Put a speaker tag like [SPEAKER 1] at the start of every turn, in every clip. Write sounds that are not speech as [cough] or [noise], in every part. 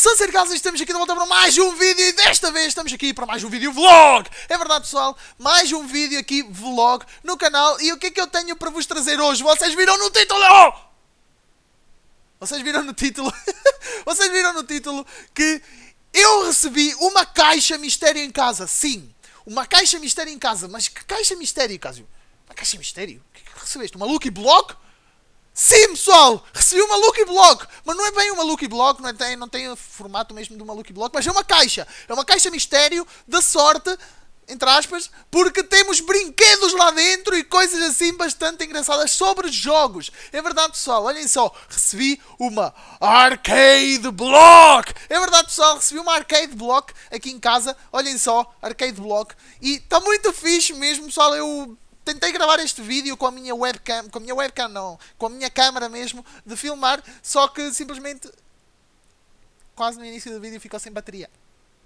[SPEAKER 1] Sunset Casa, estamos aqui de volta para mais um vídeo e desta vez estamos aqui para mais um vídeo vlog! É verdade pessoal, mais um vídeo aqui vlog no canal e o que é que eu tenho para vos trazer hoje? Vocês viram no título! Oh! Vocês viram no título? [laughs] Vocês viram no título que eu recebi uma caixa mistério em casa, sim! Uma caixa mistério em casa, mas que caixa mistério, Cásio? Uma caixa mistério? O que é que recebeste? Uma Lucky Block? Sim, pessoal, recebi uma Lucky Block, mas não é bem uma Lucky Block, não, é, tem, não tem o formato mesmo de uma Lucky Block, mas é uma caixa. É uma caixa mistério da sorte, entre aspas, porque temos brinquedos lá dentro e coisas assim bastante engraçadas sobre jogos. É verdade, pessoal, olhem só, recebi uma Arcade Block. É verdade, pessoal, recebi uma Arcade Block aqui em casa. Olhem só, Arcade Block. E está muito fixe mesmo, pessoal, eu Tentei gravar este vídeo com a minha webcam, com a minha webcam não, com a minha câmera mesmo, de filmar, só que simplesmente quase no início do vídeo ficou sem bateria.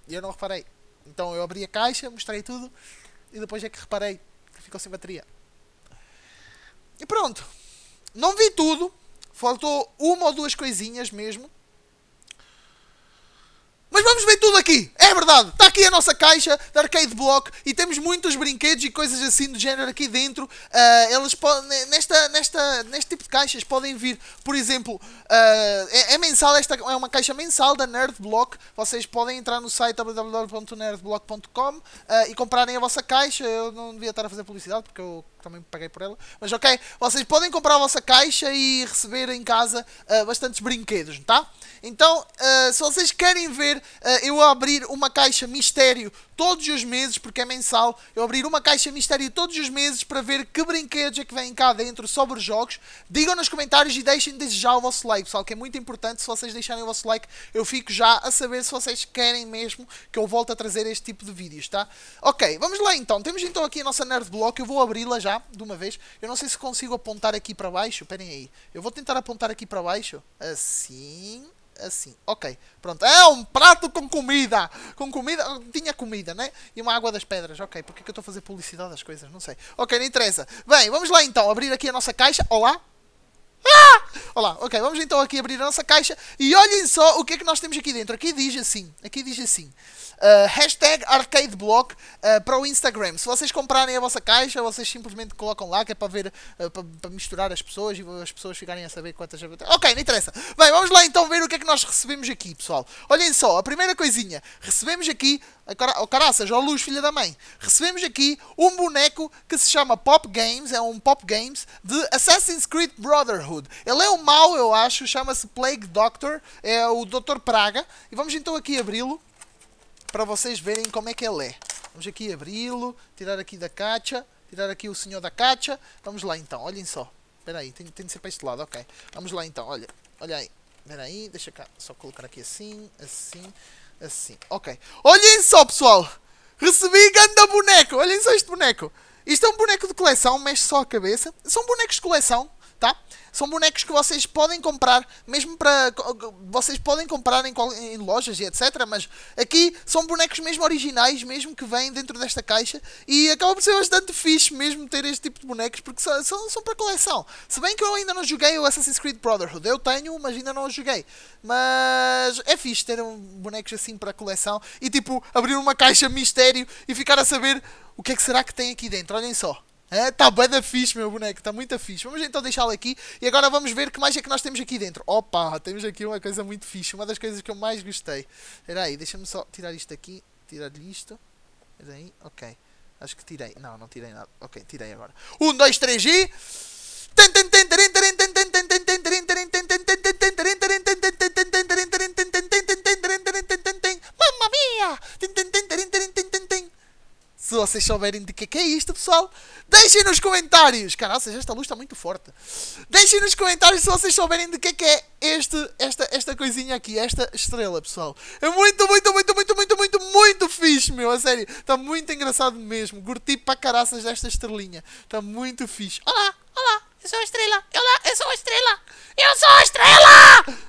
[SPEAKER 1] E eu não reparei. Então eu abri a caixa, mostrei tudo e depois é que reparei que ficou sem bateria. E pronto. Não vi tudo. Faltou uma ou duas coisinhas mesmo. Mas vamos ver tudo aqui. É verdade. Está aqui a nossa caixa de arcade block e temos muitos brinquedos e coisas assim do género aqui dentro. Uh, eles nesta, nesta, neste tipo de caixas podem vir, por exemplo, uh, é, é, mensal, esta é uma caixa mensal da Nerd Block. Vocês podem entrar no site www.nerdblock.com uh, ah, e comprarem a vossa caixa. Eu não devia estar a fazer publicidade porque eu também paguei por ela. Mas ok, vocês podem comprar a vossa caixa e receber em casa uh, bastantes brinquedos, tá? Então, uh, se vocês querem ver uh, eu abrir uma caixa mistério todos os meses, porque é mensal, eu abrir uma caixa mistério todos os meses para ver que brinquedos é que vem cá dentro sobre os jogos, digam nos comentários e deixem desde já o vosso like, pessoal, que é muito importante. Se vocês deixarem o vosso like, eu fico já a saber se vocês querem mesmo que eu volte a trazer este tipo de vídeos, tá? Ok, vamos lá então. Temos então aqui a nossa Nerd Block, eu vou abri-la já de uma vez. Eu não sei se consigo apontar aqui para baixo. Esperem aí. Eu vou tentar apontar aqui para baixo. Assim. Assim, ok, pronto. É um prato com comida! Com comida, tinha comida, né? E uma água das pedras, ok. Porque é que eu estou a fazer publicidade das coisas? Não sei. Ok, não interessa. Bem, vamos lá então abrir aqui a nossa caixa. Olá, ah! Olá, ok, vamos então aqui abrir a nossa caixa e olhem só o que é que nós temos aqui dentro. Aqui diz assim, aqui diz assim, uh, hashtag arcadeblock uh, ah, para o Instagram. Se vocês comprarem a vossa caixa, vocês simplesmente colocam lá, que é para ver, uh, para, para, misturar as pessoas e as pessoas ficarem a saber quantas... Ok, não interessa. Bem, vamos lá então ver o que é que nós recebemos aqui, pessoal. Olhem só, a primeira coisinha, recebemos aqui... Oh, caraças, ó oh, luz, filha da mãe. Recebemos aqui um boneco que se chama Pop Games, é um Pop Games de Assassin's Creed Brotherhood. Ele é o mau, eu acho, chama-se Plague Doctor, é o Dr. Praga. E vamos então aqui abri-lo para vocês verem como é que ele é. Vamos aqui abri-lo, tirar aqui da caixa, tirar aqui o senhor da caixa. Vamos lá então, olhem só. Espera aí, tem, tem de ser para este lado, ok. Vamos lá então, olha, olha aí. Espera aí, deixa cá, só colocar aqui assim, assim, assim. Ok. Olhem só, pessoal! Recebi ganda boneco! Olhem só este boneco! Isto é um boneco de coleção, mexe só a cabeça. São bonecos de coleção tá? São bonecos que vocês podem comprar, mesmo para vocês podem comprar em, em, lojas e etc, mas aqui são bonecos mesmo originais, mesmo que vêm dentro desta caixa e acaba por ser bastante fixe mesmo ter este tipo de bonecos porque são, são, são para coleção. Se bem que eu ainda não joguei o Assassin's Creed Brotherhood, eu tenho, mas ainda não o joguei. Mas é fixe ter um bonecos assim para coleção e tipo abrir uma caixa mistério e ficar a saber o que é que será que tem aqui dentro. Olhem só. Está é, tá da fixe, meu boneco, tá muito fixe. Vamos então deixá-lo aqui e agora vamos ver que mais é que nós temos aqui dentro. Opa, temos aqui uma coisa muito fixe, uma das coisas que eu mais gostei. Espera aí, deixa-me só tirar isto aqui, tirar-lhe isto. Espera aí, ok. Acho que tirei. Não, não tirei nada. Ok, tirei agora. 1, 2, 3 e... vocês souberem de que, é que é isto, pessoal, deixem nos comentários. Caraças, esta luz está muito forte. Deixem nos comentários se vocês souberem de que, é que é este, esta, esta coisinha aqui, esta estrela, pessoal. É muito, muito, muito, muito, muito, muito, muito fixe, meu. A sério, está muito engraçado mesmo. Curti para caraças desta estrelinha. Está muito fixe. Olá, olá, eu sou a estrela. Olá, eu sou a estrela. Eu sou a estrela!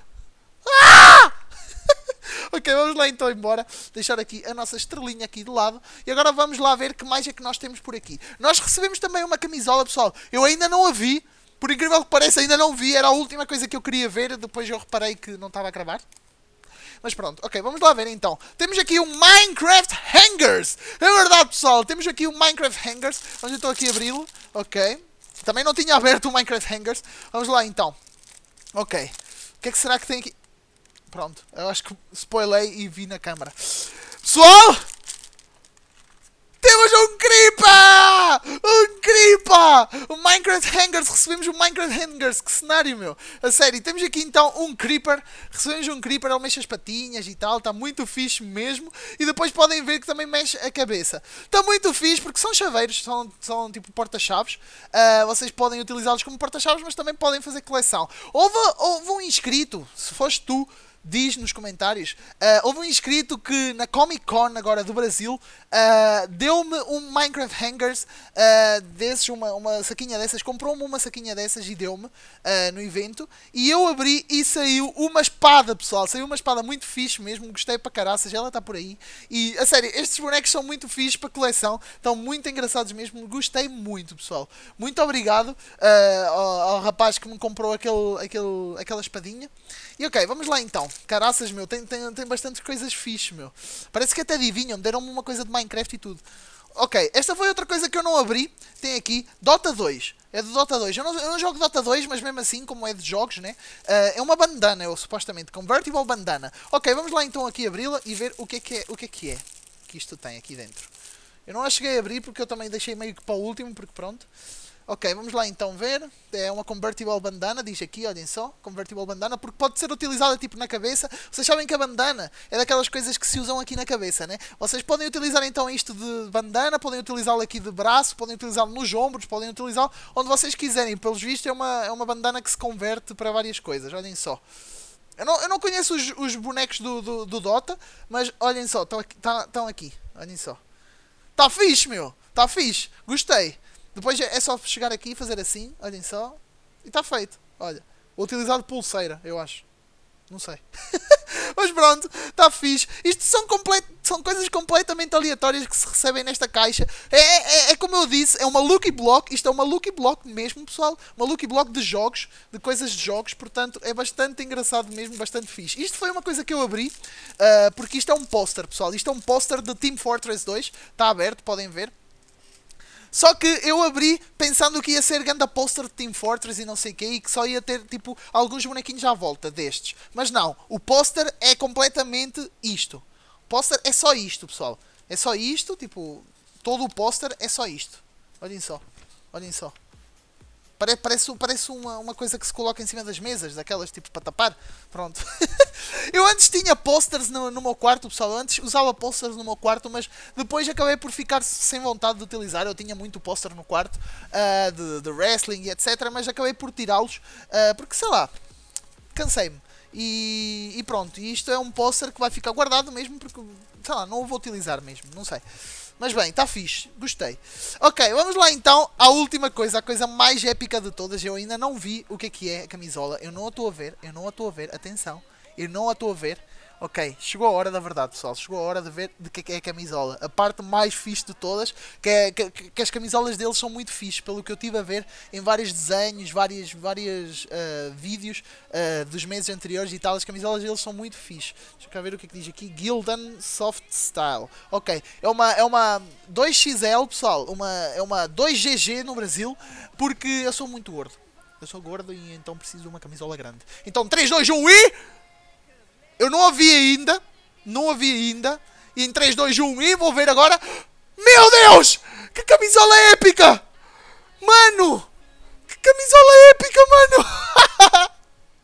[SPEAKER 1] ok, vamos lá então embora. Deixar aqui a nossa estrelinha aqui de lado. E agora vamos lá ver que mais é que nós temos por aqui. Nós recebemos também uma camisola, pessoal. Eu ainda não a vi. Por incrível que pareça, ainda não vi. Era a última coisa que eu queria ver. Depois eu reparei que não estava a gravar. Mas pronto, ok, vamos lá ver então. Temos aqui um Minecraft Hangers. É verdade, pessoal. Temos aqui o um Minecraft Hangers. Onde então estou aqui abri-lo. Ok. Também não tinha aberto o Minecraft Hangers. Vamos lá então. Ok. O que é que será que tem aqui? Pronto, eu acho que spoilei e vi na câmara. Pessoal! Temos um creeper Um creeper O Minecraft Hangers, recebemos o Minecraft Hangers, que cenário meu! A sério, temos aqui então um Creeper, recebemos um Creeper, ele mexe as patinhas e tal, está muito fixe mesmo, e depois podem ver que também mexe a cabeça. Está muito fixe porque são chaveiros, são, são tipo porta-chaves, uh, vocês podem utilizá-los como porta-chaves, mas também podem fazer coleção. Houve, houve um inscrito, se foste tu, diz nos comentários. Uh, houve um inscrito que na Comic Con agora do Brasil uh, deu-me um Minecraft Hangers uh, desses, uma, uma saquinha dessas, comprou-me uma saquinha dessas e deu-me no evento. E eu abri e saiu uma espada, pessoal. Saiu uma espada muito fixe mesmo, gostei para caraças, ela está por aí. E a sério, estes bonecos são muito fixes para coleção, estão muito engraçados mesmo, gostei muito, pessoal. Muito obrigado ao, ao, rapaz que me comprou aquele, aquele, aquela espadinha. E ok, vamos lá então. Caraças, meu, tem, tem, tem bastantes coisas fixe, meu. Parece que até adivinham, deram-me uma coisa de Minecraft e tudo. Ok, esta foi outra coisa que eu não abri. Tem aqui Dota 2. É do Dota 2. Eu não, eu não jogo Dota 2, mas mesmo assim, como é de jogos, né? Uh, é uma bandana, eu supostamente. Convertible bandana. Ok, vamos lá então aqui abri-la e ver o que é que é, o que, é que é que isto tem aqui dentro. Eu não a cheguei a abrir porque eu também deixei meio que para o último, porque pronto. Ok, vamos lá então ver. É uma convertible bandana, diz aqui, olhem só, convertible bandana, porque pode ser utilizada tipo na cabeça. Vocês sabem que a bandana é daquelas coisas que se usam aqui na cabeça, né? Vocês podem utilizar então isto de bandana, podem utilizá-lo aqui de braço, podem utilizá-lo nos ombros, podem utilizá-lo onde vocês quiserem. Pelos vistos é uma, é uma bandana que se converte para várias coisas, olhem só. Eu não, eu não conheço os, os bonecos do, do, do, Dota, mas olhem só, estão aqui, tá, aqui, olhem só. Está fixe, meu! Está fixe! Gostei! Depois é só chegar aqui e fazer assim, olhem só, e está feito. Olha, utilizado pulseira, eu acho. Não sei. [laughs] Mas pronto, está fixe. Isto são, complet... são coisas completamente aleatórias que se recebem nesta caixa. É, é, é, é, como eu disse, é uma Lucky Block. Isto é uma Lucky Block mesmo, pessoal. Uma Lucky Block de jogos, de coisas de jogos. Portanto, é bastante engraçado mesmo, bastante fixe. Isto foi uma coisa que eu abri, uh, porque isto é um póster, pessoal. Isto é um póster de Team Fortress 2. Está aberto, podem ver. Só que eu abri pensando que ia ser ganda poster de Team Fortress e não sei o que, e que só ia ter tipo alguns bonequinhos à volta destes. Mas não, o poster é completamente isto. O poster é só isto, pessoal. É só isto, tipo, todo o poster é só isto. Olhem só, olhem só. Parece, parece, parece uma, uma coisa que se coloca em cima das mesas, daquelas tipo para tapar. Pronto. [laughs] eu antes tinha posters no, no meu quarto, pessoal. Antes usava posters no meu quarto, mas depois acabei por ficar sem vontade de utilizar. Eu tinha muito póster no quarto uh, de, de, wrestling e etc. Mas acabei por tirá-los uh, porque sei lá, cansei-me. E, e, pronto, e isto é um póster que vai ficar guardado mesmo porque, sei lá, não o vou utilizar mesmo, não sei. Mas bem, está fixe, gostei. Ok, vamos lá então à última coisa, a coisa mais épica de todas. Eu ainda não vi o que é que é a camisola, eu não a estou a ver, eu não a estou a ver, atenção, eu não a estou a ver. Ok, chegou a hora da verdade, pessoal. Chegou a hora de ver de que é, é a camisola. A parte mais fixe de todas, que, é, que, que as camisolas deles são muito fixe, pelo que eu tive a ver em vários desenhos, vários várias, uh, vídeos uh, dos meses anteriores e tal. As camisolas deles são muito fixe. Deixa eu cá ver o que é que diz aqui. Gildan Soft Style. Ok, é uma, é uma 2XL, pessoal. Uma, é uma 2GG no Brasil, porque eu sou muito gordo. Eu sou gordo e então preciso de uma camisola grande. Então, 3, 2, 1 e. Eu não ouvi ainda. Não ouvi ainda. E em 3, 2, 1, e vou ver agora. Meu Deus! Que camisola épica! Mano! Que camisola épica,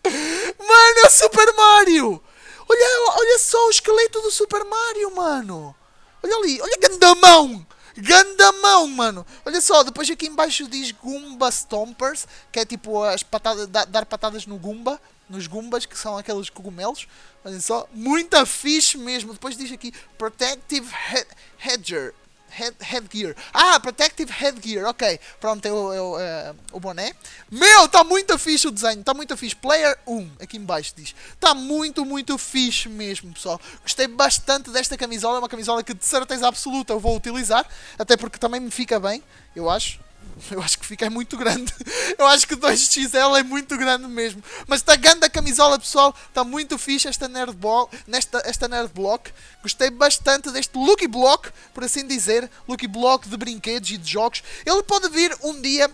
[SPEAKER 1] mano! [laughs] mano, é Super Mario! Olha, olha só o esqueleto do Super Mario, mano! Olha ali, olha gandamão! Gandamão, mano! Olha só, depois aqui embaixo diz Goomba Stompers, que é tipo as patadas, dar patadas no Goomba nos Goombas, que são aqueles cogumelos. Olhem só, muita fixe mesmo. Depois diz aqui Protective head, Headgear. Head, headgear. Ah, Protective Headgear, ok. Pronto, é o, é o, é, o boné. Meu, está muito fixe o desenho, está muito fixe. Player 1, aqui embaixo diz. Está muito, muito fixe mesmo, pessoal. Gostei bastante desta camisola, é uma camisola que de certeza absoluta eu vou utilizar, até porque também me fica bem, eu acho. [laughs] Eu acho que fica é muito grande. [laughs] Eu acho que 2XL é muito grande mesmo. Mas está grande a camisola, pessoal. Está muito fixe esta Nerd, ball, nesta, esta nerd Block. Gostei bastante deste Lucky Block, por assim dizer. Lucky Block de brinquedos e de jogos. Ele pode vir um dia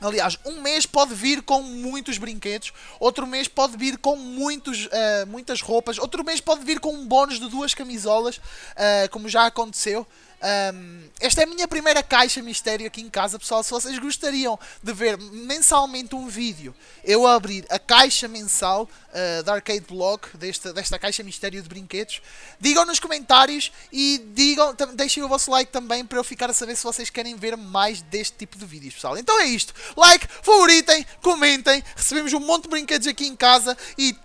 [SPEAKER 1] Aliás, um mês pode vir com muitos brinquedos, outro mês pode vir com muitos, uh, muitas roupas, outro mês pode vir com um bónus de duas camisolas, uh, como já aconteceu. Um, esta é a minha primeira caixa mistério aqui em casa, pessoal. Se vocês gostariam de ver mensalmente um vídeo, eu abrir a caixa mensal uh, da Arcade Block, desta, desta caixa mistério de brinquedos, digam nos comentários e digam, deixem o vosso like também para eu ficar a saber se vocês querem ver mais deste tipo de vídeos, pessoal. Então é isto. Like, favoritem, comentem. Recebemos um monte de brinquedos aqui em casa e.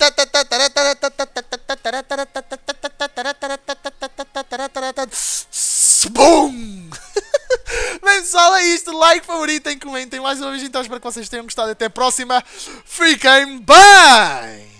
[SPEAKER 1] Boom! [laughs] Bem pessoal, é isto. Like, favoritem, comentem. Mais uma vez então, espero que vocês tenham gostado. Até a próxima. Fiquem bem!